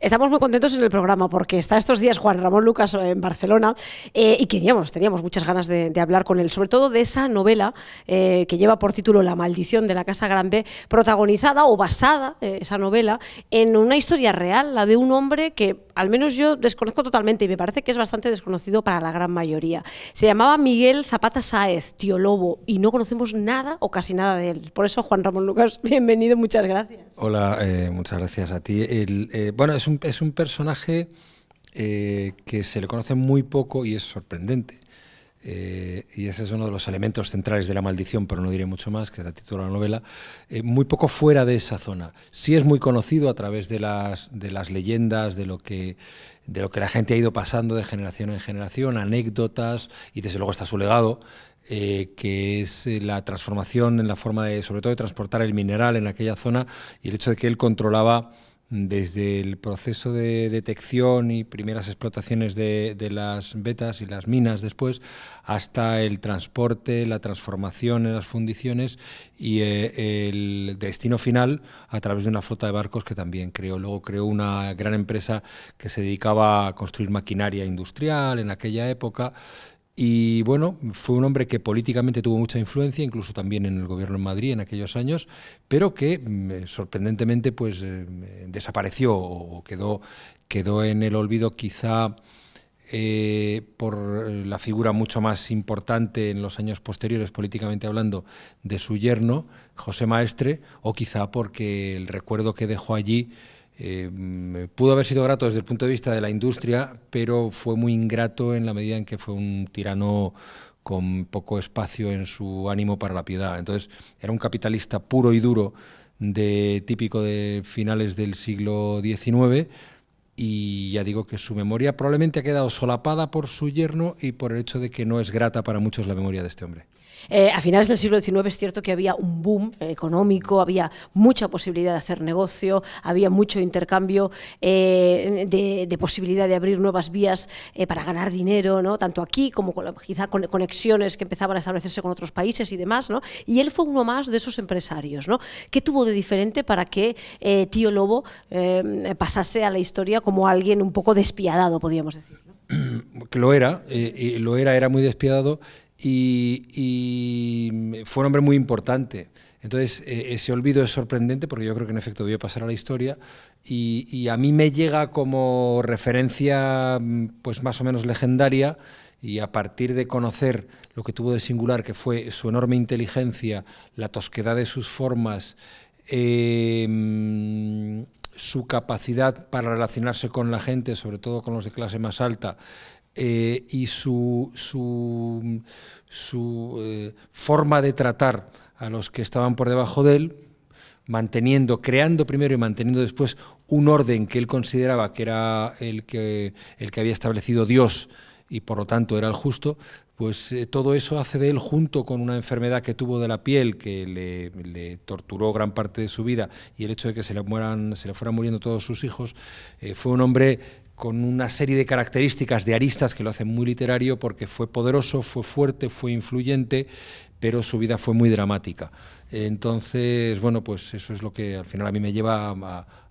Estamos muy contentos en el programa porque está estos días Juan Ramón Lucas eh, en Barcelona eh, y queríamos, teníamos muchas ganas de, hablar con él, sobre todo de esa novela eh, que lleva por título La maldición de la Casa Grande, protagonizada o basada, esa novela, en una historia real, la de un hombre que al menos yo desconozco totalmente y me parece que es bastante desconocido para la gran mayoría. Se llamaba Miguel Zapata Sáez, tío Lobo, y no conocemos nada o casi nada de él. Por eso, Juan Ramón Lucas, bienvenido, muchas gracias. Hola, muchas gracias a ti. bueno, es es un, personaje eh, que se le conoce muy poco y es sorprendente. Eh, y ese es uno de los elementos centrales de la maldición, pero no diré mucho más, que da título a la novela, eh, muy poco fuera de esa zona. Sí es muy conocido a través de las, de las leyendas, de lo, que, de lo que la gente ha ido pasando de generación en generación, anécdotas, y desde luego está su legado, que es la transformación en la forma de, sobre todo, de transportar el mineral en aquella zona y el hecho de que él controlaba desde el proceso de detección y primeras explotaciones de, las vetas y las minas después, hasta el transporte, la transformación en las fundiciones y eh, el destino final a través de una flota de barcos que también creó. Luego creó una gran empresa que se dedicaba a construir maquinaria industrial en aquella época y bueno, fue un hombre que políticamente tuvo mucha influencia, incluso también en el gobierno en Madrid en aquellos años, pero que mm, eh, sorprendentemente pues eh, eh, desapareció o quedó, quedó en el olvido quizá por la figura mucho más importante en los años posteriores, políticamente hablando, de su yerno, José Maestre, o quizá porque el recuerdo que dejó allí eh, pudo haber sido grato desde el punto de vista de la industria, pero fue muy ingrato en la medida en que fue un tirano con poco espacio en su ánimo para la piedad. Entonces era un capitalista puro y duro, de, típico de finales del siglo XIX y ya digo que su memoria probablemente ha quedado solapada por su yerno y por el hecho de que no es grata para muchos la memoria de este hombre. Eh, a finales del siglo XIX es cierto que había un boom económico, había mucha posibilidad de hacer negocio, había mucho intercambio eh, de, posibilidad de abrir nuevas vías eh, para ganar dinero, ¿no? tanto aquí como con, quizá con conexiones que empezaban a establecerse con otros países y demás. ¿no? Y él fue uno más de esos empresarios. ¿no? ¿Qué tuvo de diferente para que Tío Lobo pasase a la historia como alguien un poco despiadado, podríamos decir. Que lo era, eh, eh, lo era, era muy despiadado y, fue un hombre muy importante. Entonces, e, ese olvido es sorprendente porque yo creo que en efecto debió pasar a la historia y, a mí me llega como referencia mm, pues más o menos legendaria y a partir de conocer lo que tuvo de singular, que fue su enorme inteligencia, la tosquedad de sus formas, eh, mm, su capacidad para relacionarse con la gente, sobre todo con los de clase más alta, eh, y su, su, eh, forma de tratar a los que estaban por debajo de él, manteniendo, creando primero y manteniendo después un orden que él consideraba que era el que, el que había establecido Dios y por lo tanto era el justo, pues eh, todo eso hace de él, junto con una enfermedad que tuvo de la piel, que le, torturó gran parte de su vida, y el hecho de que se le, mueran, se le fueran muriendo todos sus hijos, eh, fue un hombre con una serie de características, de aristas que lo hacen muy literario, porque fue poderoso, fue fuerte, fue influyente, pero su vida fue muy dramática. Entonces, bueno, pues eso es lo que al final a mí me lleva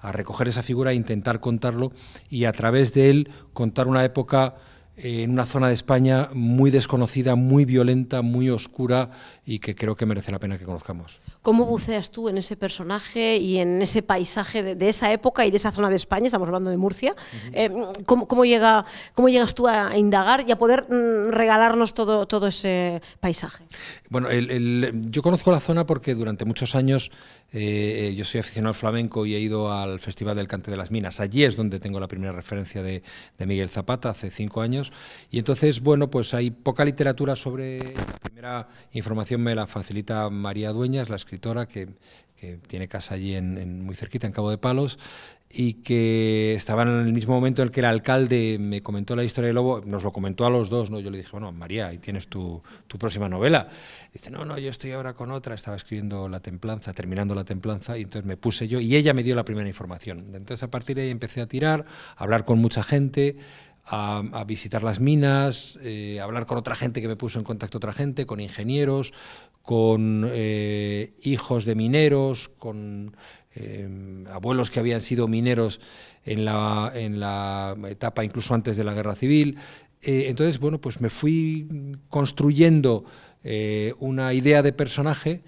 a, recoger esa figura, e intentar contarlo y a través de él contar una época eh, en una zona de España muy desconocida, muy violenta, muy oscura y que creo que merece la pena que conozcamos. ¿Cómo buceas tú en ese personaje y en ese paisaje de, esa época y de esa zona de España? Estamos hablando de Murcia. Eh, ¿cómo, llegas tú a indagar y a poder mm, regalarnos todo, ese paisaje? Bueno, yo conozco la zona porque durante muchos años eh, yo soy aficionado al flamenco y he ido al Festival del Cante de las Minas. Allí es donde tengo la primera referencia de, Miguel Zapata, hace cinco años. Y entonces, bueno, pues hay poca literatura sobre... La primera información me la facilita María Dueñas, la escritora que, tiene casa allí en, muy cerquita, en Cabo de Palos, y que estaban en el mismo momento en el que el alcalde me comentó la historia de lobo, nos lo comentó a los dos, ¿no? Yo le dije, bueno, María, ahí tienes tu, próxima novela. Dice, no, no, yo estoy ahora con otra, estaba escribiendo La Templanza, terminando La Templanza, y entonces me puse yo, y ella me dio la primera información. Entonces a partir de ahí empecé a tirar, a hablar con mucha gente, a, visitar las minas, eh, a hablar con otra gente que me puso en contacto otra gente, con ingenieros, con eh, hijos de mineros, con Em, abuelos que habían sido mineros en la, etapa incluso antes de la guerra civil. Eh, entonces, bueno, pues me fui construyendo eh, una idea de personaje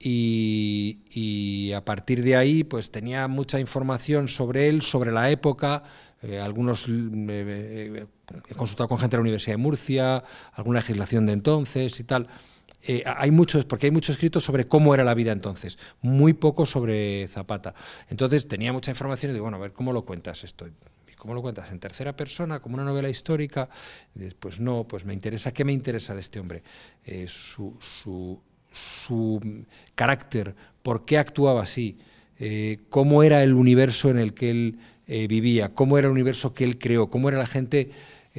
y, y, a partir de ahí pues tenía mucha información sobre él, sobre la época, eh, algunos he consultado con gente de la Universidad de Murcia, alguna legislación de entonces y tal eh, hay muchos, porque hay mucho escrito sobre cómo era la vida entonces, muy poco sobre Zapata. Entonces tenía mucha información y digo, bueno, a ver, ¿cómo lo cuentas esto? ¿Cómo lo cuentas? ¿En tercera persona? ¿Como una novela histórica? Pues no, pues me interesa, ¿qué me interesa de este hombre? Eh, su, carácter, por qué actuaba así, eh, cómo era el universo en el que él eh, vivía, cómo era el universo que él creó, cómo era la gente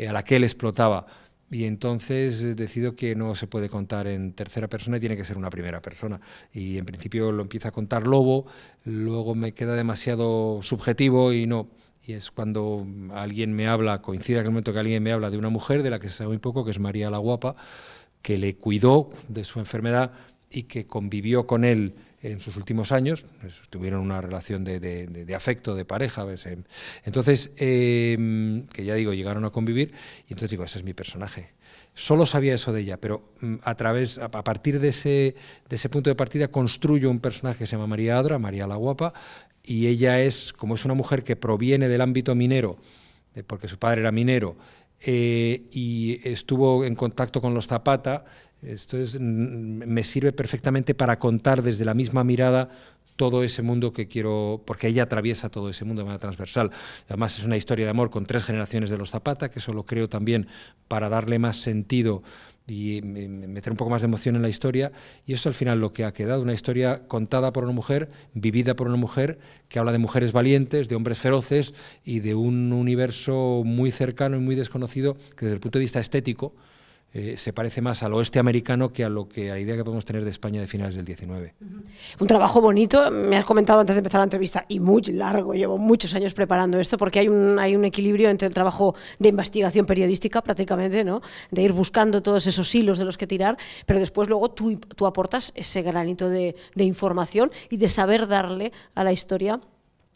a la que él explotaba. Y entonces eh, decido que no se puede contar en tercera persona y tiene que ser una primera persona. Y en principio lo empieza a contar Lobo, luego me queda demasiado subjetivo y no. Y es cuando alguien me habla, coincide el momento que alguien me habla de una mujer de la que se sabe muy poco, que es María la Guapa, que le cuidó de su enfermedad y que convivió con él en sus últimos años, pues, tuvieron una relación de, afecto, de pareja. Pues, em, entonces, em, que ya digo, llegaron a convivir y entonces digo, ese es mi personaje. Solo sabía eso de ella, pero mm, a, través, a partir de ese, punto de partida construyo un personaje que se llama María Adra, María la Guapa, y ella es, como es una mujer que proviene del ámbito minero, eh, porque su padre era minero, eh, y estuvo en contacto con los Zapata, esto mm, me sirve perfectamente para contar desde la misma mirada todo ese mundo que quiero, porque ella atraviesa todo ese mundo de manera transversal. Además es una historia de amor con tres generaciones de los Zapata, que eso lo creo también para darle más sentido y mm, mm, meter un poco más de emoción en la historia. Y eso al final lo que ha quedado, una historia contada por una mujer, vivida por una mujer, que habla de mujeres valientes, de hombres feroces y de un universo muy cercano y muy desconocido que desde el punto de vista estético, eh, se parece más al oeste americano que a lo que a la idea que podemos tener de España de finales del 19. Un trabajo bonito, me has comentado antes de empezar la entrevista, y muy largo, llevo muchos años preparando esto, porque hay un, hay un equilibrio entre el trabajo de investigación periodística prácticamente, ¿no? de ir buscando todos esos hilos de los que tirar, pero después luego tú, aportas ese granito de, de información y de saber darle a la historia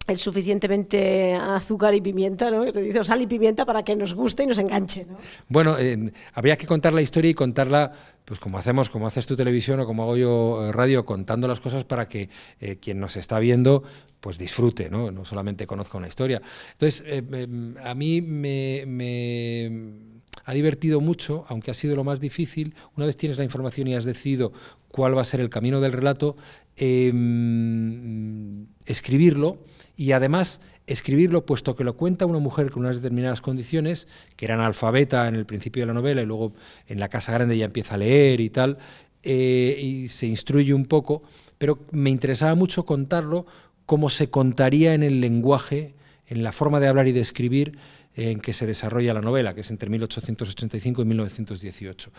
el suficientemente azúcar y pimienta, ¿no? dice sal y pimienta para que nos guste y nos enganche, ¿no? Bueno, eh, habría que contar la historia y contarla, pues como hacemos, como haces tu televisión o como hago yo eh, radio, contando las cosas para que eh, quien nos está viendo, pues disfrute, ¿no? No solamente conozca una historia. Entonces, em, a mí me ha divertido mucho, aunque ha sido lo más difícil. Una vez tienes la información y has decidido cuál va a ser el camino del relato, em, escribirlo y además escribirlo, puesto que lo cuenta una mujer con unas determinadas condiciones, que era analfabeta en el principio de la novela y luego en la Casa Grande ya empieza a leer y tal, eh, y se instruye un poco, pero me interesaba mucho contarlo cómo se contaría en el lenguaje, en la forma de hablar y de escribir, en que se desarrolla la novela, que es entre 1885 y 1918.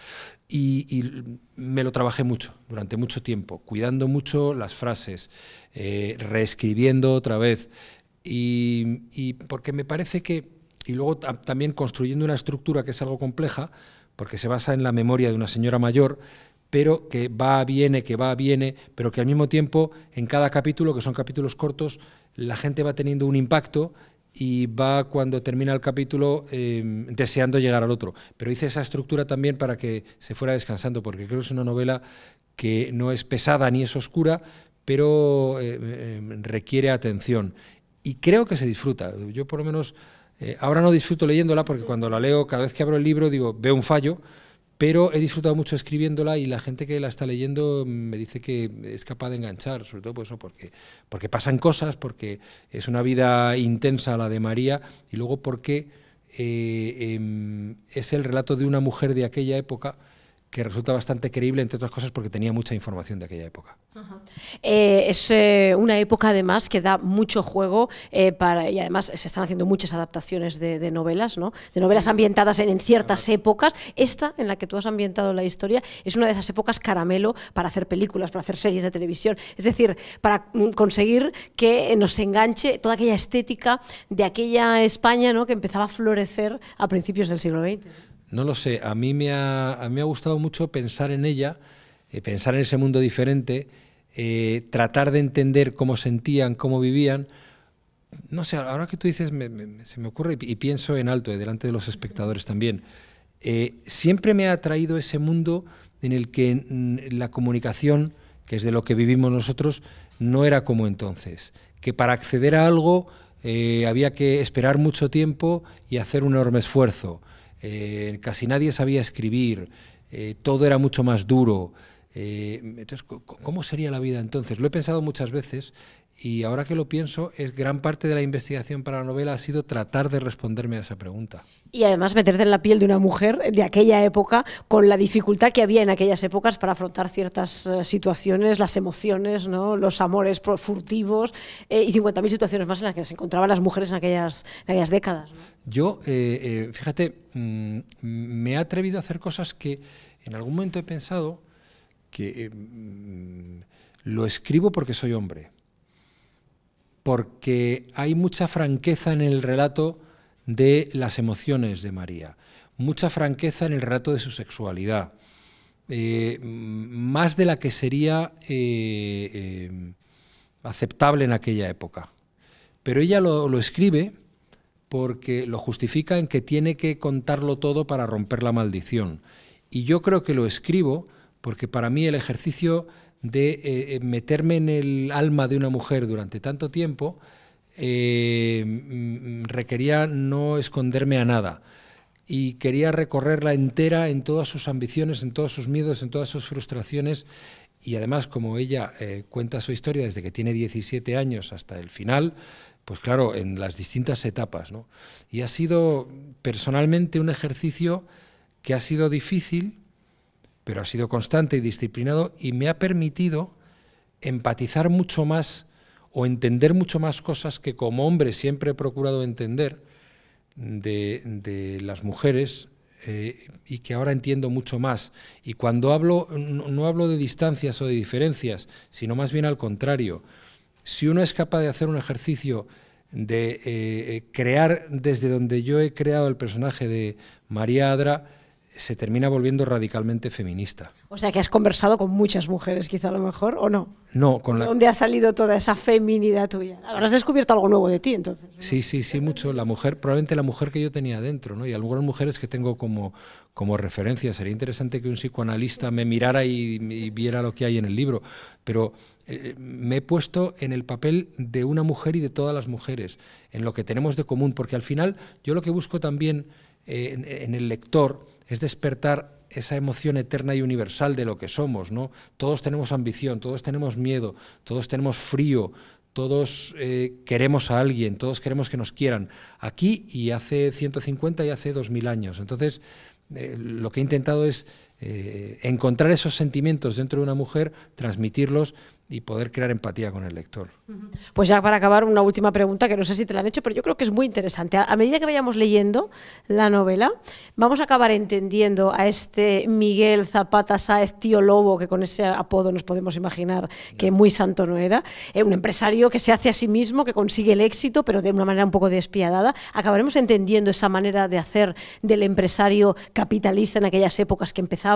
Y, y me lo trabajé mucho, durante mucho tiempo, cuidando mucho las frases, eh, reescribiendo otra vez, y, y porque me parece que, y luego también construyendo una estructura que es algo compleja, porque se basa en la memoria de una señora mayor, pero que va, viene, que va, viene, pero que al mismo tiempo en cada capítulo, que son capítulos cortos, la gente va teniendo un impacto y va cuando termina el capítulo em, deseando llegar al otro. Pero hice esa estructura también para que se fuera descansando, porque creo que es una novela que no es pesada ni es oscura, pero em, em, requiere atención. Y creo que se disfruta. Yo por lo menos eh, ahora no disfruto leyéndola, porque cuando la leo, cada vez que abro el libro, digo, veo un fallo pero he disfrutado mucho escribiéndola y la gente que la está leyendo me dice que es capaz de enganchar, sobre todo por pues eso, porque, pasan cosas, porque es una vida intensa la de María y luego porque eh, em, es el relato de una mujer de aquella época que resulta bastante creíble, entre otras cosas, porque tenía mucha información de aquella época. Eh, es eh, una época, además, que da mucho juego eh, para, y además se están haciendo muchas adaptaciones de, novelas, ¿no? de novelas ambientadas en, ciertas épocas. Esta, en la que tú has ambientado la historia, es una de esas épocas caramelo para hacer películas, para hacer series de televisión. Es decir, para conseguir que nos enganche toda aquella estética de aquella España ¿no? que empezaba a florecer a principios del siglo XX no lo sé, a mí me ha, gustado mucho pensar en ella, eh, pensar en ese mundo diferente, eh, tratar de entender cómo sentían, cómo vivían. No sé, ahora que tú dices, se me ocurre y, pienso en alto, eh, delante de los espectadores también. siempre me ha atraído ese mundo en el que mm, la comunicación, que es de lo que vivimos nosotros, no era como entonces. Que para acceder a algo había que esperar mucho tiempo y hacer un enorme esfuerzo. Eh, casi nadie sabía escribir, eh, todo era mucho más duro. Eh, entonces, ¿cómo sería la vida entonces? Lo he pensado muchas veces y ahora que lo pienso, es gran parte de la investigación para la novela ha sido tratar de responderme a esa pregunta. Y además meterte en la piel de una mujer de aquella época, con la dificultad que había en aquellas épocas para afrontar ciertas eh, situaciones, las emociones, ¿no? los amores furtivos eh, y 50.000 situaciones más en las que se encontraban las mujeres en aquellas, décadas. Yo, eh, fíjate, mm, me he atrevido a hacer cosas que en algún momento he pensado que mm, lo escribo porque soy hombre porque hay mucha franqueza en el relato de las emociones de María, mucha franqueza en el relato de su sexualidad, eh, más de la que sería eh, eh, aceptable en aquella época. Pero ella lo escribe porque lo justifica en que tiene que contarlo todo para romper la maldición. Y yo creo que lo escribo porque para mí el ejercicio de eh, eh, meterme en el alma de una mujer durante tanto tiempo eh, mm, requería no esconderme a nada y quería recorrerla entera en todas sus ambiciones, en todos sus miedos, en todas sus frustraciones y además como ella cuenta su historia desde que tiene 17 años hasta el final, pues claro, en las distintas etapas. Y ha sido personalmente un ejercicio que ha sido difícil pero ha sido constante y disciplinado y me ha permitido empatizar mucho más o entender mucho más cosas que como hombre siempre he procurado entender de, las mujeres eh, y que ahora entiendo mucho más. Y cuando hablo, no, hablo de distancias o de diferencias, sino más bien al contrario. Si uno es capaz de hacer un ejercicio de eh, eh, crear desde donde yo he creado el personaje de María Adra, se termina volviendo radicalmente feminista. O sea que has conversado con muchas mujeres, quizá a lo mejor, ¿o no? No, con la... ¿Dónde ha salido toda esa feminidad tuya? Habrás descubierto algo nuevo de ti, entonces. Sí, sí, sí, mucho. La mujer, probablemente la mujer que yo tenía dentro, ¿no? Y algunas mujeres que tengo como, como referencia. Sería interesante que un psicoanalista me mirara y, viera lo que hay en el libro. Pero eh, me he puesto en el papel de una mujer y de todas las mujeres, en lo que tenemos de común, porque al final yo lo que busco también eh, en, el lector es despertar esa emoción eterna y universal de lo que somos, ¿no? Todos tenemos ambición, todos tenemos miedo, todos tenemos frío, todos eh, queremos a alguien, todos queremos que nos quieran, aquí y hace 150 y hace 2000 años. Entonces, eh, lo que he intentado es eh, encontrar esos sentimientos dentro de una mujer, transmitirlos y poder crear empatía con el lector. Pues ya para acabar, una última pregunta que no sé si te la han hecho, pero yo creo que es muy interesante. A medida que vayamos leyendo la novela, vamos a acabar entendiendo a este Miguel Zapata Sáez, tío lobo, que con ese apodo nos podemos imaginar que muy santo no era, eh, un empresario que se hace a sí mismo, que consigue el éxito, pero de una manera un poco despiadada. Acabaremos entendiendo esa manera de hacer del empresario capitalista en aquellas épocas que empezaba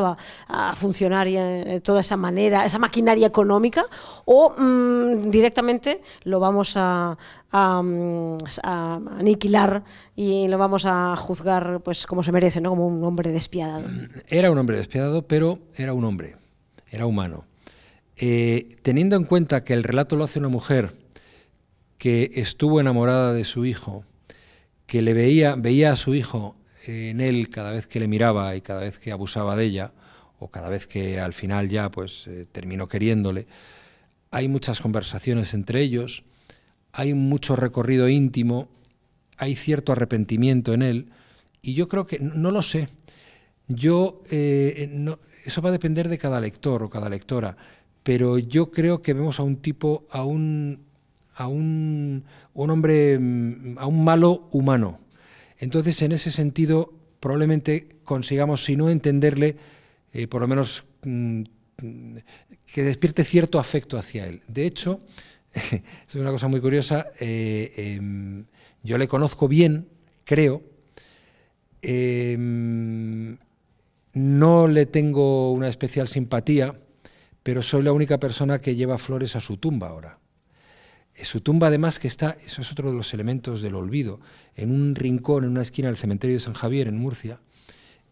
a funcionar eh, de toda esa manera, esa maquinaria económica, o mm, directamente lo vamos mm, a, aniquilar y lo vamos a juzgar pues como se merece, ¿no? como un hombre despiadado. Mm, era un hombre despiadado, pero era un hombre, era humano. Eh, teniendo en cuenta que el relato lo hace una mujer que estuvo enamorada de su hijo, que le veía, veía a su hijo en él cada vez que le miraba y cada vez que abusaba de ella, o cada vez que al final ya pues eh, terminó queriéndole. Hay muchas conversaciones entre ellos, hay mucho recorrido íntimo, hay cierto arrepentimiento en él, y yo creo que, no lo sé, yo, eh, eso va a depender de cada lector o cada lectora, pero yo creo que vemos a un tipo, a un, a un, un hombre, mm, a un malo humano, entonces, en ese sentido, probablemente consigamos, si no entenderle, eh, por lo menos mm, que despierte cierto afecto hacia él. De hecho, es una cosa muy curiosa, eh, em, yo le conozco bien, creo, em, no le tengo una especial simpatía, pero soy la única persona que lleva flores a su tumba ahora. Eh, su tumba además que está, eso es otro de los elementos del olvido, en un rincón, en una esquina del cementerio de San Javier, en Murcia.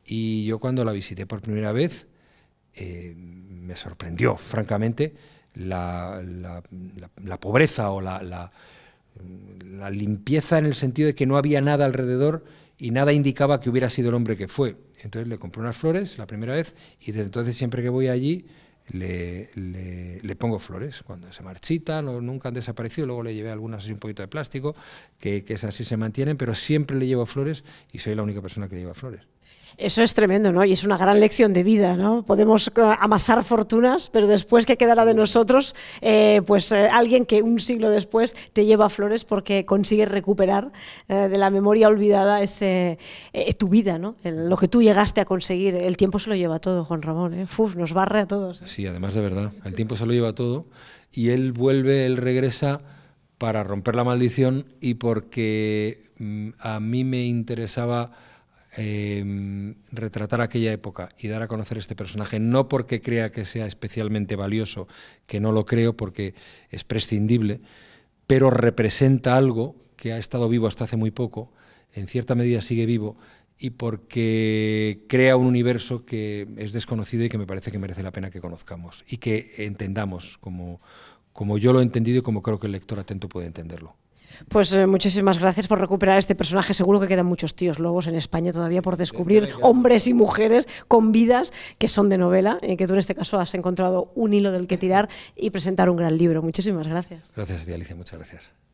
Y yo cuando la visité por primera vez, eh, me sorprendió, francamente, la, la pobreza o la, limpieza en el sentido de que no había nada alrededor y nada indicaba que hubiera sido el hombre que fue. Entonces le compré unas flores la primera vez y desde entonces siempre que voy allí le, le, pongo flores cuando se marchitan o nunca han desaparecido. Luego le llevé algunas así un poquito de plástico, que, que es así se mantienen, pero siempre le llevo flores y soy la única persona que lleva flores. Eso es tremendo, ¿no? Y es una gran lección de vida, ¿no? Podemos eh, amasar fortunas, pero después que quedará de nosotros, eh, pues eh, alguien que un siglo después te lleva flores porque consigue recuperar de la memoria olvidada ese, tu vida, ¿no? lo que tú llegaste a conseguir. El tiempo se lo lleva todo, Juan Ramón, ¿eh? Fuf, nos barre a todos. Sí, además de verdad, el tiempo se lo lleva todo y él vuelve, él regresa para romper la maldición y porque mm, a mí me interesaba Em, retratar aquella época y dar a conocer este personaje, no porque crea que sea especialmente valioso, que no lo creo porque es prescindible, pero representa algo que ha estado vivo hasta hace muy poco, en cierta medida sigue vivo, y porque crea un universo que es desconocido y que me parece que merece la pena que conozcamos y que entendamos como, como yo lo he entendido y como creo que el lector atento puede entenderlo. Pues eh, muchísimas gracias por recuperar este personaje. Seguro que quedan muchos tíos lobos en España todavía por descubrir, hombres y mujeres con vidas que son de novela, Y eh, que tú en este caso has encontrado un hilo del que tirar y presentar un gran libro. Muchísimas gracias. Gracias a Alicia. Muchas gracias.